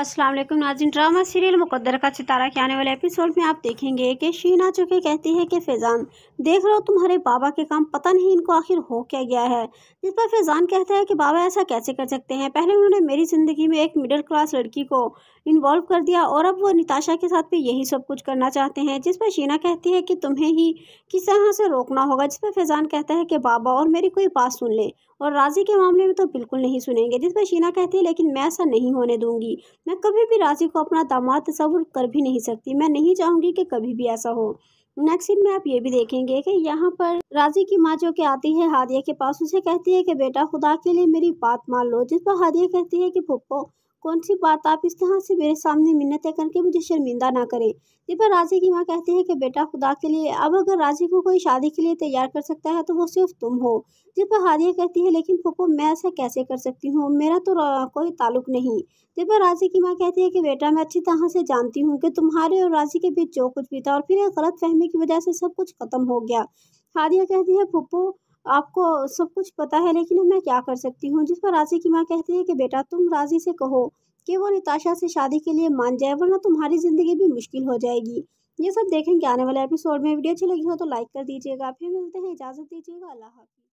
अस्सलाम वालेकुम नाजिन drama serial मुकद्दर का सितारा के आने वाले एपिसोड में आप देखेंगे कि शीना चुके कहती है कि फैज़ान देख रहे हो तुम्हारे बाबा के काम पता नहीं इनको आखिर हो क्या गया है जिस पर फैज़ान कहता है कि बाबा ऐसा कैसे कर सकते हैं पहले उन्होंने मेरी ज़िंदगी में एक मिडिल क्लास लड़की को इन्वॉल्व कर दिया और अब वो निताशा के साथ भी यही सब कुछ करना चाहते हैं जिस पर शीना कहती है कि तुम्हें ही किस तरह से रोकना होगा जिस पर फैज़ान कहता है कि बाबा और मेरी कोई बात सुन ले और राजी के मामले में तो बिल्कुल नहीं सुनेंगे जिस पर शीना कहती है लेकिन मैं ऐसा नहीं होने दूंगी मैं कभी भी राशि को अपना दामाद तस्वुर कर भी नहीं सकती मैं नहीं चाहूँगी कि कभी भी ऐसा हो नेक्स्ट में आप ये भी देखेंगे कि यहाँ पर राजी की माँ जो कि आती है हादिया के पास उसे कहती है कि बेटा खुदा के लिए मेरी बात मान लो जिस पर हादिया कहती है कि फुप्पो कौन सी बात आप इस तरह से मेरे सामने मिन्नतें करके मुझे शर्मिंदा ना करें पर राजी की माँ कहती है कि बेटा खुदा के लिए अब अगर राजी को कोई शादी के लिए तैयार कर सकता है तो वो सिर्फ तुम हो पर हादिया कहती है लेकिन फूफो मैं ऐसा कैसे कर सकती हूँ मेरा तो कोई ताल्लुक नहीं पर राजी की माँ कहती है कि बेटा मैं अच्छी तरह से जानती हूँ कि तुम्हारे और राजी के बीच जो कुछ भी था और फिर एक गलत फहमी की वजह से सब कुछ ख़त्म हो गया हादिया कहती है फूफो आपको सब कुछ पता है लेकिन मैं क्या कर सकती हूँ जिस पर राजी की माँ कहती है कि बेटा तुम राजी से कहो कि वो निताशा से शादी के लिए मान जाए वरना तुम्हारी ज़िंदगी भी मुश्किल हो जाएगी ये सब देखेंगे आने वाले एपिसोड में वीडियो अच्छी लगी हो तो लाइक कर दीजिएगा फिर मिलते हैं इजाज़त दीजिएगा अल्लाह हाफिज़